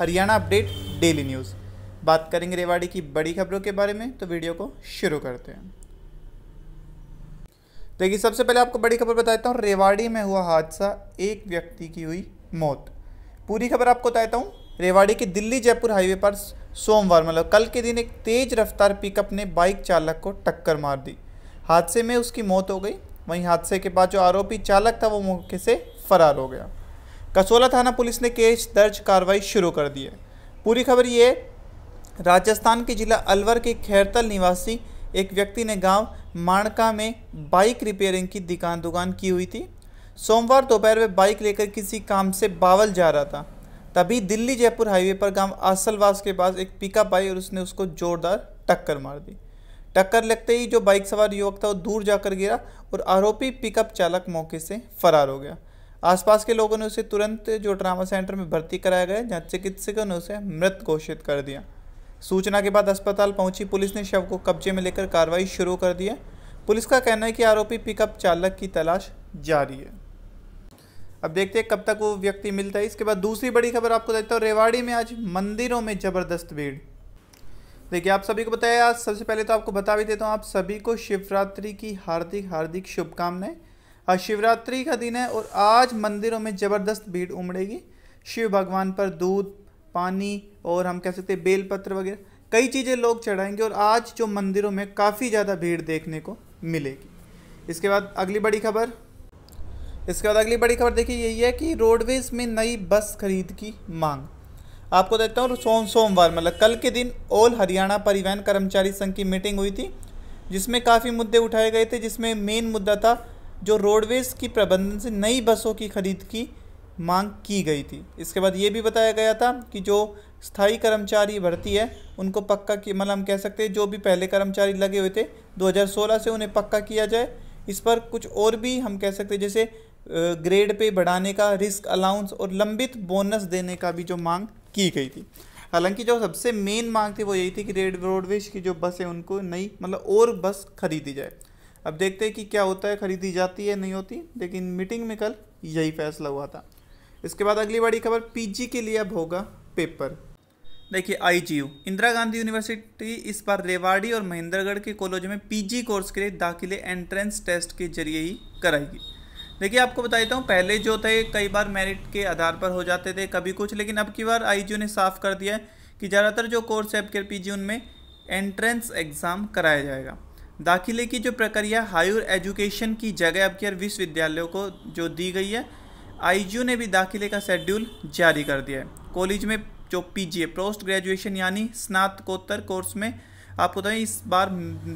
Haryana update daily news बात करेंगे रेवाड़ी की बड़ी खबरों के बारे में तो वीडियो को शुरू करते हैं देखिए सबसे पहले आपको बड़ी खबर बताता हूँ रेवाड़ी में हुआ हादसा एक व्यक्ति की हुई मौत पूरी खबर आपको बताता हूँ रेवाड़ी के दिल्ली जयपुर हाईवे पर सोमवार मतलब कल के दिन एक तेज रफ्तार पिकअप ने बाइक चालक को टक्कर मार दी हादसे में उसकी मौत हो गई वहीं हादसे के बाद जो आरोपी चालक था वो मौके से फरार हो गया कसोला थाना पुलिस ने केस दर्ज कार्रवाई शुरू कर दी है पूरी खबर ये राजस्थान के जिला अलवर के खैरतल निवासी एक व्यक्ति ने गांव माणका में बाइक रिपेयरिंग की दुकान दुकान की हुई थी सोमवार दोपहर में बाइक लेकर किसी काम से बावल जा रहा था तभी दिल्ली जयपुर हाईवे पर गांव आसलवास के पास एक पिकअप आई और उसने उसको जोरदार टक्कर मार दी टक्कर लगते ही जो बाइक सवार युवक था वो दूर जाकर गिरा और आरोपी पिकअप चालक मौके से फरार हो गया आसपास के लोगों ने उसे तुरंत जो ट्रामा सेंटर में भर्ती कराया गया जहाँ चिकित्सकों ने उसे मृत घोषित कर दिया सूचना के बाद अस्पताल पहुंची पुलिस ने शव को कब्जे में लेकर कार्रवाई शुरू कर दी है पुलिस का कहना है कि आरोपी पिकअप चालक की तलाश जारी है अब देखते हैं कब तक वो व्यक्ति मिलता है इसके बाद दूसरी बड़ी खबर आपको देता हूँ रेवाड़ी में आज मंदिरों में ज़बरदस्त भीड़ देखिए आप सभी को बताया आज सबसे पहले तो आपको बता भी देता हूँ आप सभी को शिवरात्रि की हार्दिक हार्दिक शुभकामनाएं आज शिवरात्रि का दिन है और आज मंदिरों में ज़बरदस्त भीड़ उमड़ेगी शिव भगवान पर दूध पानी और हम कह सकते हैं बेलपत्र वगैरह कई चीज़ें लोग चढ़ाएंगे और आज जो मंदिरों में काफ़ी ज़्यादा भीड़ देखने को मिलेगी इसके बाद अगली बड़ी खबर इसके बाद अगली बड़ी खबर देखिए यही है कि रोडवेज़ में नई बस खरीद की मांग आपको देता हूँ सोम सोमवार मतलब कल के दिन ऑल हरियाणा परिवहन कर्मचारी संघ की मीटिंग हुई थी जिसमें काफ़ी मुद्दे उठाए गए थे जिसमें मेन मुद्दा था जो रोडवेज़ की प्रबंधन से नई बसों की खरीद की मांग की गई थी इसके बाद ये भी बताया गया था कि जो स्थायी कर्मचारी भर्ती है उनको पक्का की मतलब हम कह सकते हैं जो भी पहले कर्मचारी लगे हुए थे 2016 से उन्हें पक्का किया जाए इस पर कुछ और भी हम कह सकते हैं जैसे ग्रेड पे बढ़ाने का रिस्क अलाउंस और लंबित बोनस देने का भी जो मांग की गई थी हालांकि जो सबसे मेन मांग थी वो यही थी कि रेड रोडवेज की जो बस है उनको नई मतलब और बस खरीदी जाए अब देखते हैं कि क्या होता है खरीदी जाती है नहीं होती लेकिन मीटिंग में कल यही फैसला हुआ था इसके बाद अगली बड़ी खबर पीजी के लिए अब होगा पेपर देखिए आईजीयू इंदिरा गांधी यूनिवर्सिटी इस बार रेवाड़ी और महेंद्रगढ़ के कॉलेज में पीजी कोर्स के लिए दाखिले एंट्रेंस टेस्ट के जरिए ही कराएगी देखिए आपको बता देता हूँ पहले जो थे कई बार मेरिट के आधार पर हो जाते थे कभी कुछ लेकिन अब की बार आई ने साफ कर दिया है कि ज़्यादातर जो कोर्स है आपके पी उनमें एंट्रेंस एग्ज़ाम कराया जाएगा दाखिले की जो प्रक्रिया हायर एजुकेशन की जगह अब केयर विश्वविद्यालयों को जो दी गई है आईजीओ ने भी दाखिले का शेड्यूल जारी कर दिया है कॉलेज में जो पीजीए पोस्ट ग्रेजुएशन यानी स्नातकोत्तर कोर्स में आपको बताएं इस बार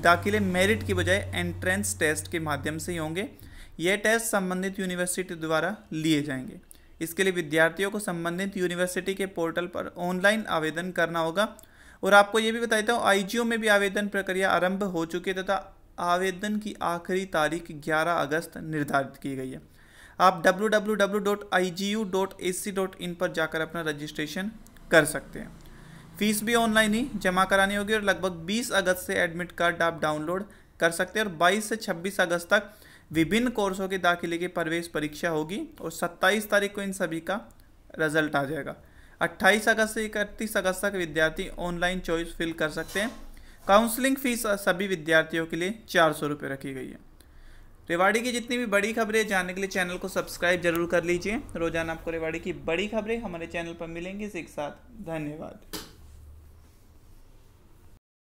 दाखिले मेरिट की बजाय एंट्रेंस टेस्ट के माध्यम से ही होंगे ये टेस्ट संबंधित यूनिवर्सिटी द्वारा लिए जाएंगे इसके लिए विद्यार्थियों को संबंधित यूनिवर्सिटी के पोर्टल पर ऑनलाइन आवेदन करना होगा और आपको ये भी बता देता हूँ आई में भी आवेदन प्रक्रिया आरंभ हो चुकी है तथा आवेदन की आखिरी तारीख 11 अगस्त निर्धारित की गई है आप www.igu.ac.in पर जाकर अपना रजिस्ट्रेशन कर सकते हैं फीस भी ऑनलाइन ही जमा करानी होगी और लगभग 20 अगस्त से एडमिट कार्ड आप डाउनलोड कर सकते हैं और 22 से 26 अगस्त तक विभिन्न कोर्सों के दाखिले की प्रवेश परीक्षा होगी और 27 तारीख को इन सभी का रिजल्ट आ जाएगा अट्ठाईस अगस्त से इकतीस अगस्त तक विद्यार्थी ऑनलाइन चॉइस फिल कर सकते हैं काउंसलिंग फ़ीस सभी विद्यार्थियों के लिए चार सौ रुपये रखी गई है रेवाड़ी की जितनी भी बड़ी खबरें जानने के लिए चैनल को सब्सक्राइब जरूर कर लीजिए रोजाना आपको रेवाड़ी की बड़ी खबरें हमारे चैनल पर मिलेंगी इसी के साथ धन्यवाद